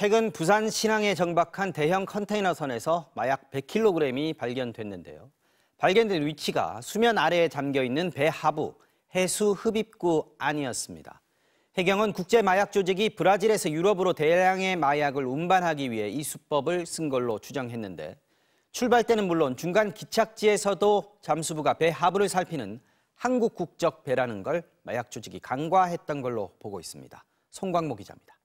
최근 부산 신항에 정박한 대형 컨테이너선에서 마약 100kg이 발견됐는데요. 발견된 위치가 수면 아래에 잠겨 있는 배 하부 해수 흡입구 안이었습니다. 해경은 국제 마약 조직이 브라질에서 유럽으로 대량의 마약을 운반하기 위해 이 수법을 쓴 걸로 주장했는데 출발때는 물론 중간 기착지에서도 잠수부가 배 하부를 살피는 한국 국적 배라는 걸 마약 조직이 간과했던 걸로 보고 있습니다. 송광모 기자입니다.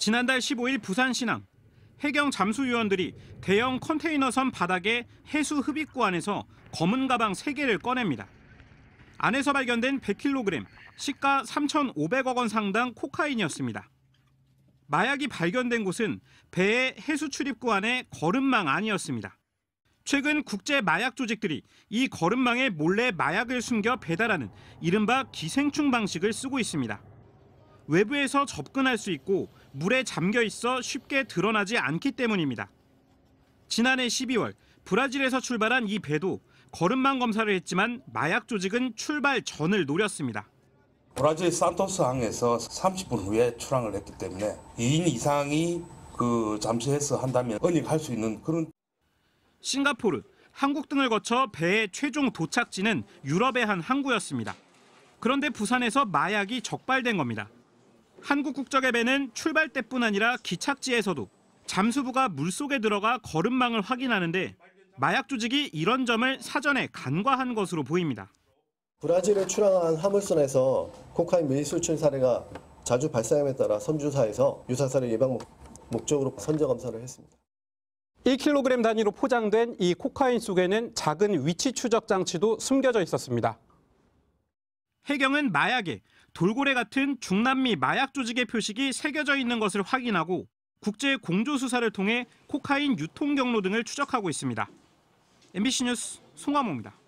지난달 15일 부산 신항 해경 잠수 위원들이 대형 컨테이너선 바닥에 해수 흡입구 안에서 검은 가방 3개를 꺼냅니다. 안에서 발견된 100kg, 시가 3,500억 원 상당 코카인이었습니다. 마약이 발견된 곳은 배의 해수 출입구 안에 거름망 안이었습니다. 최근 국제 마약 조직들이 이 거름망에 몰래 마약을 숨겨 배달하는 이른바 기생충 방식을 쓰고 있습니다. 외부에서 접근할 수 있고 물에 잠겨 있어 쉽게 드러나지 않기 때문입니다. 지난해 12월 브라질에서 출발한 이 배도 거름망 검사를 했지만 마약 조직은 출발 전을 노렸습니다. 브라질 산토스항에서 30분 후에 출항을 했기 때문에 2인 이상이 그 잠수해서 한다면 언익할 수 있는 그런 싱가포르, 한국 등을 거쳐 배의 최종 도착지는 유럽의 한 항구였습니다. 그런데 부산에서 마약이 적발된 겁니다. 한국 국적의 배는 출발 때뿐 아니라 기착지에서도 잠수부가 물속에 들어가 걸음망을 확인하는데 마약 조직이 이런 점을 사전에 간과한 것으로 보입니다. 브라질을 출항한 화물선에서 코카인 밀수출 사례가 자주 발생함에 따라 선주사에서 유사사를 예방 목적으로 선제 검사를 했습니다. 1kg 단위로 포장된 이 코카인 속에는 작은 위치 추적 장치도 숨겨져 있었습니다. 해경은 마약에 돌고래 같은 중남미 마약 조직의 표식이 새겨져 있는 것을 확인하고 국제 공조 수사를 통해 코카인 유통 경로 등을 추적하고 있습니다. MBC 뉴스 송화모입니다.